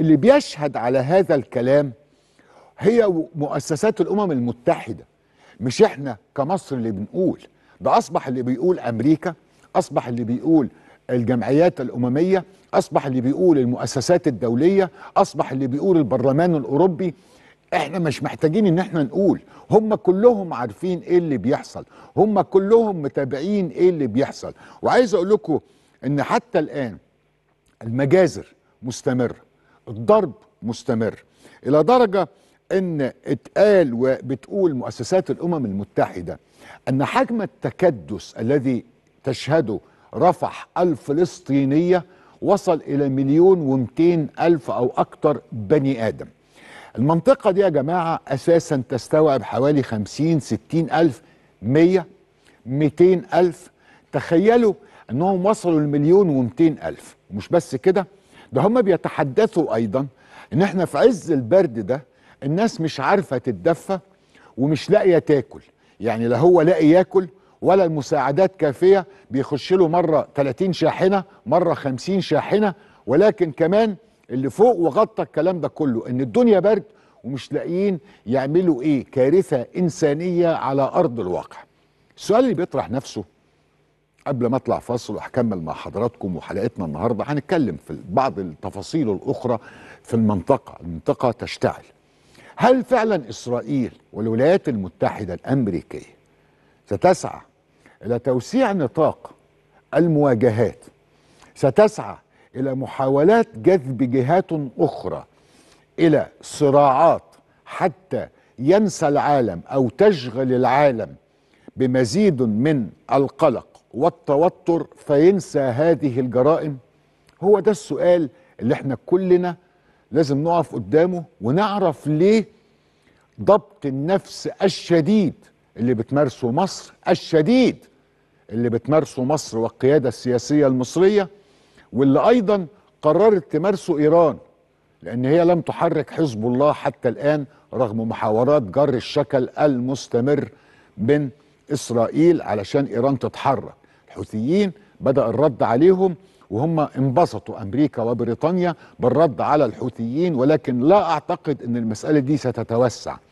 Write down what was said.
اللي بيشهد على هذا الكلام هي مؤسسات الامم المتحده مش احنا كمصر اللي بنقول ده اصبح اللي بيقول امريكا اصبح اللي بيقول الجمعيات الامميه اصبح اللي بيقول المؤسسات الدوليه اصبح اللي بيقول البرلمان الاوروبي احنا مش محتاجين ان احنا نقول هم كلهم عارفين ايه اللي بيحصل هم كلهم متابعين ايه اللي بيحصل وعايز اقول لكم ان حتى الان المجازر مستمره الضرب مستمر الى درجه ان اتقال وبتقول مؤسسات الامم المتحده ان حجم التكدس الذي تشهده رفح الفلسطينيه وصل الى مليون ومتين الف او اكتر بني ادم المنطقه دي يا جماعه اساسا تستوعب حوالي خمسين ستين الف مية ميتين الف تخيلوا انهم وصلوا المليون ومتين الف مش بس كده ده هم بيتحدثوا ايضا ان احنا في عز البرد ده الناس مش عارفه تتدفى ومش لاقيه تاكل يعني لا هو لاقي ياكل ولا المساعدات كافيه بيخش له مره 30 شاحنه مره 50 شاحنه ولكن كمان اللي فوق وغطى الكلام ده كله ان الدنيا برد ومش لاقيين يعملوا ايه كارثه انسانيه على ارض الواقع السؤال اللي بيطرح نفسه قبل ما اطلع فاصل وهكمل مع حضراتكم وحلقتنا النهارده هنتكلم في بعض التفاصيل الاخرى في المنطقه، المنطقه تشتعل. هل فعلا اسرائيل والولايات المتحده الامريكيه ستسعى الى توسيع نطاق المواجهات؟ ستسعى الى محاولات جذب جهات اخرى الى صراعات حتى ينسى العالم او تشغل العالم بمزيد من القلق والتوتر فينسى هذه الجرائم هو ده السؤال اللي احنا كلنا لازم نقف قدامه ونعرف ليه ضبط النفس الشديد اللي بتمارسه مصر الشديد اللي بتمارسه مصر والقيادة السياسية المصرية واللي أيضا قررت تمارسه إيران لأن هي لم تحرك حزب الله حتى الآن رغم محاورات جر الشكل المستمر من إسرائيل علشان إيران تتحرك الحوثيين بدأ الرد عليهم وهم انبسطوا امريكا وبريطانيا بالرد على الحوثيين ولكن لا اعتقد ان المساله دي ستتوسع